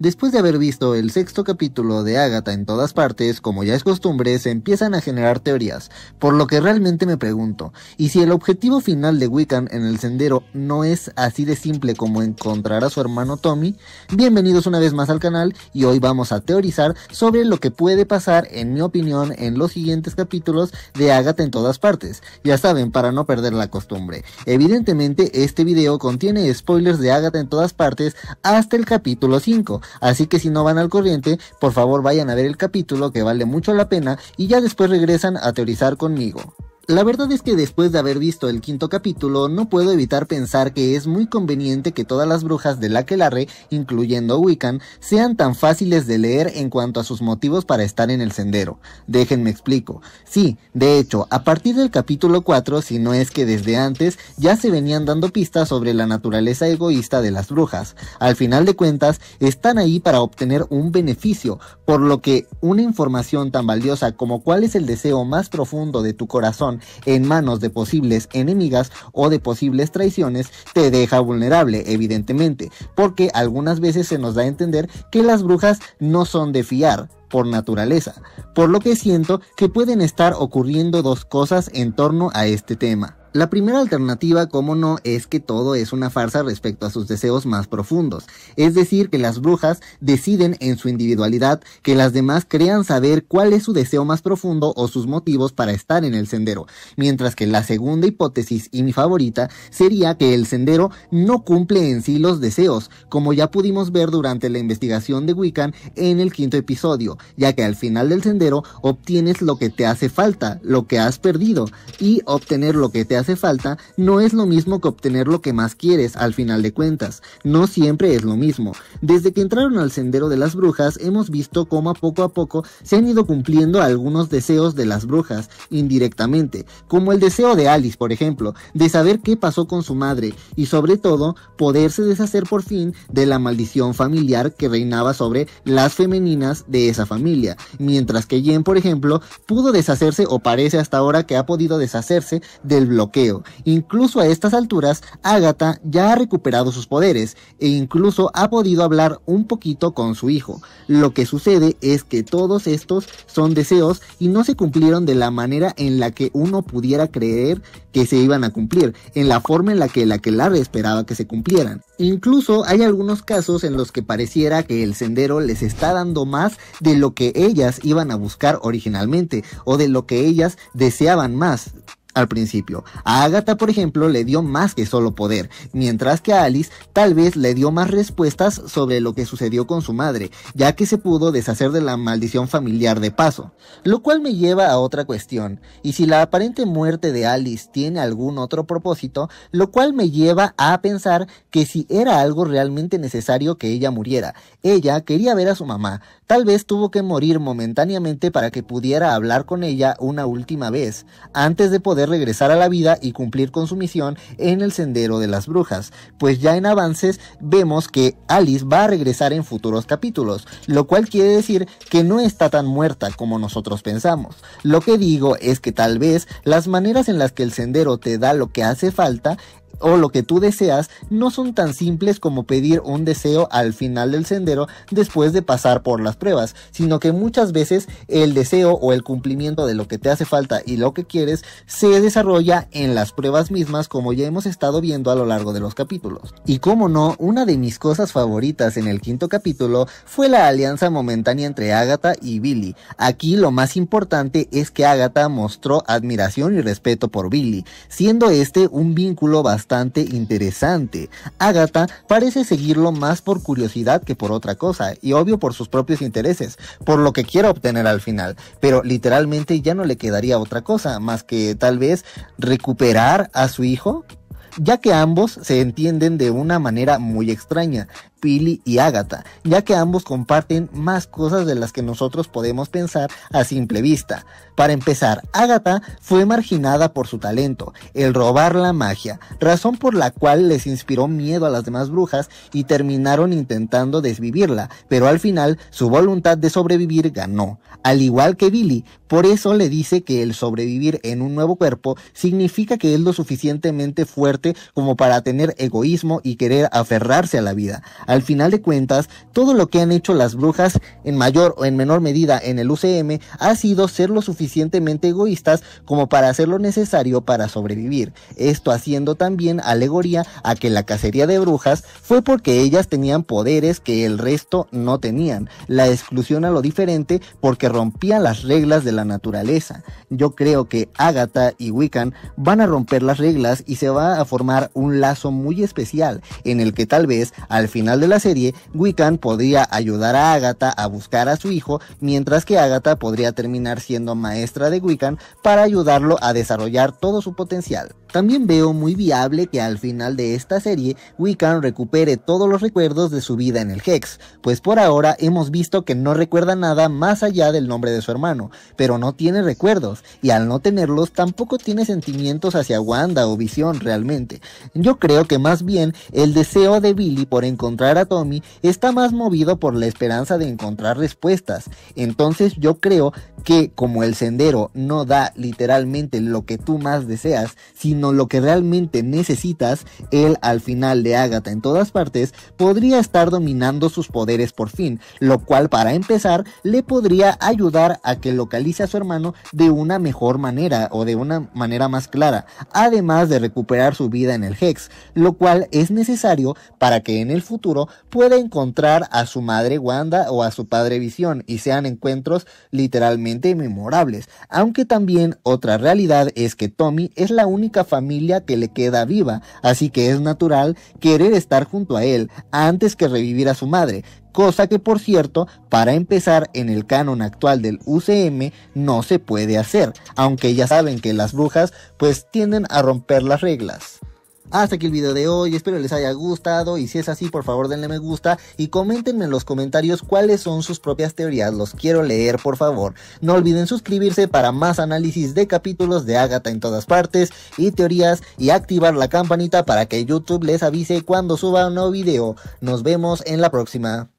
Después de haber visto el sexto capítulo de Agatha en todas partes, como ya es costumbre, se empiezan a generar teorías, por lo que realmente me pregunto, ¿y si el objetivo final de Wiccan en el sendero no es así de simple como encontrar a su hermano Tommy? Bienvenidos una vez más al canal y hoy vamos a teorizar sobre lo que puede pasar, en mi opinión, en los siguientes capítulos de Agatha en todas partes. Ya saben, para no perder la costumbre. Evidentemente, este video contiene spoilers de Agatha en todas partes hasta el capítulo 5, Así que si no van al corriente, por favor vayan a ver el capítulo que vale mucho la pena y ya después regresan a teorizar conmigo. La verdad es que después de haber visto el quinto capítulo, no puedo evitar pensar que es muy conveniente que todas las brujas de la Aquelarre, incluyendo Wiccan, sean tan fáciles de leer en cuanto a sus motivos para estar en el sendero. Déjenme explico. Sí, de hecho, a partir del capítulo 4, si no es que desde antes, ya se venían dando pistas sobre la naturaleza egoísta de las brujas. Al final de cuentas, están ahí para obtener un beneficio, por lo que una información tan valiosa como cuál es el deseo más profundo de tu corazón en manos de posibles enemigas o de posibles traiciones te deja vulnerable, evidentemente, porque algunas veces se nos da a entender que las brujas no son de fiar, por naturaleza, por lo que siento que pueden estar ocurriendo dos cosas en torno a este tema. La primera alternativa, como no, es que todo es una farsa respecto a sus deseos más profundos, es decir, que las brujas deciden en su individualidad que las demás crean saber cuál es su deseo más profundo o sus motivos para estar en el sendero, mientras que la segunda hipótesis y mi favorita sería que el sendero no cumple en sí los deseos, como ya pudimos ver durante la investigación de Wiccan en el quinto episodio, ya que al final del sendero obtienes lo que te hace falta, lo que has perdido, y obtener lo que te hace falta no es lo mismo que obtener lo que más quieres al final de cuentas, no siempre es lo mismo. Desde que entraron al sendero de las brujas hemos visto cómo poco a poco se han ido cumpliendo algunos deseos de las brujas indirectamente, como el deseo de Alice, por ejemplo, de saber qué pasó con su madre y sobre todo poderse deshacer por fin de la maldición familiar que reinaba sobre las femeninas de esa familia, mientras que Jen, por ejemplo, pudo deshacerse o parece hasta ahora que ha podido deshacerse del bloqueo. Incluso a estas alturas, Agatha ya ha recuperado sus poderes e incluso ha podido hablar un poquito con su hijo. Lo que sucede es que todos estos son deseos y no se cumplieron de la manera en la que uno pudiera creer que se iban a cumplir, en la forma en la que la que la esperaba que se cumplieran. Incluso hay algunos casos en los que pareciera que el sendero les está dando más del lo que ellas iban a buscar originalmente o de lo que ellas deseaban más al principio. A Agatha, por ejemplo, le dio más que solo poder, mientras que a Alice tal vez le dio más respuestas sobre lo que sucedió con su madre, ya que se pudo deshacer de la maldición familiar de paso. Lo cual me lleva a otra cuestión, y si la aparente muerte de Alice tiene algún otro propósito, lo cual me lleva a pensar que si era algo realmente necesario que ella muriera. Ella quería ver a su mamá, tal vez tuvo que morir momentáneamente para que pudiera hablar con ella una última vez, antes de poder regresar a la vida y cumplir con su misión en el sendero de las brujas, pues ya en avances vemos que Alice va a regresar en futuros capítulos, lo cual quiere decir que no está tan muerta como nosotros pensamos. Lo que digo es que tal vez las maneras en las que el sendero te da lo que hace falta o lo que tú deseas no son tan simples como pedir un deseo al final del sendero después de pasar por las pruebas, sino que muchas veces el deseo o el cumplimiento de lo que te hace falta y lo que quieres se desarrolla en las pruebas mismas como ya hemos estado viendo a lo largo de los capítulos. Y como no, una de mis cosas favoritas en el quinto capítulo fue la alianza momentánea entre Agatha y Billy. Aquí lo más importante es que Agatha mostró admiración y respeto por Billy, siendo este un vínculo bastante bastante interesante. Agatha parece seguirlo más por curiosidad que por otra cosa, y obvio por sus propios intereses, por lo que quiera obtener al final, pero literalmente ya no le quedaría otra cosa más que tal vez recuperar a su hijo ya que ambos se entienden de una manera muy extraña, Billy y Agatha, ya que ambos comparten más cosas de las que nosotros podemos pensar a simple vista. Para empezar, Agatha fue marginada por su talento, el robar la magia, razón por la cual les inspiró miedo a las demás brujas y terminaron intentando desvivirla, pero al final su voluntad de sobrevivir ganó, al igual que Billy, por eso le dice que el sobrevivir en un nuevo cuerpo significa que es lo suficientemente fuerte como para tener egoísmo y querer aferrarse a la vida. Al final de cuentas, todo lo que han hecho las brujas en mayor o en menor medida en el UCM ha sido ser lo suficientemente egoístas como para hacer lo necesario para sobrevivir. Esto haciendo también alegoría a que la cacería de brujas fue porque ellas tenían poderes que el resto no tenían, la exclusión a lo diferente porque rompían las reglas de la naturaleza. Yo creo que Agatha y Wiccan van a romper las reglas y se va a formar un lazo muy especial en el que tal vez al final de la serie, Wiccan podría ayudar a Agatha a buscar a su hijo, mientras que Agatha podría terminar siendo maestra de Wiccan para ayudarlo a desarrollar todo su potencial. También veo muy viable que al final de esta serie Wiccan recupere todos los recuerdos de su vida en el Hex, pues por ahora hemos visto que no recuerda nada más allá del nombre de su hermano, pero no tiene recuerdos y al no tenerlos tampoco tiene sentimientos hacia Wanda o Visión realmente. Yo creo que más bien el deseo de Billy por encontrar a Tommy está más movido por la esperanza de encontrar respuestas. Entonces yo creo que como el sendero no da literalmente lo que tú más deseas, sino lo que realmente necesitas, él al final de Agatha en todas partes podría estar dominando sus poderes por fin, lo cual para empezar le podría ayudar a que localice a su hermano de una mejor manera o de una manera más clara, además de recuperar su vida en el Hex, lo cual es necesario para que en el futuro pueda encontrar a su madre Wanda o a su padre Visión y sean encuentros literalmente memorables, aunque también otra realidad es que Tommy es la única familia que le queda viva, así que es natural querer estar junto a él antes que revivir a su madre, cosa que por cierto, para empezar en el canon actual del UCM no se puede hacer, aunque ya saben que las brujas pues tienden a romper las reglas. Hasta aquí el video de hoy, espero les haya gustado y si es así por favor denle me gusta y coméntenme en los comentarios cuáles son sus propias teorías, los quiero leer por favor. No olviden suscribirse para más análisis de capítulos de Agatha en todas partes y teorías y activar la campanita para que YouTube les avise cuando suba un nuevo video. Nos vemos en la próxima.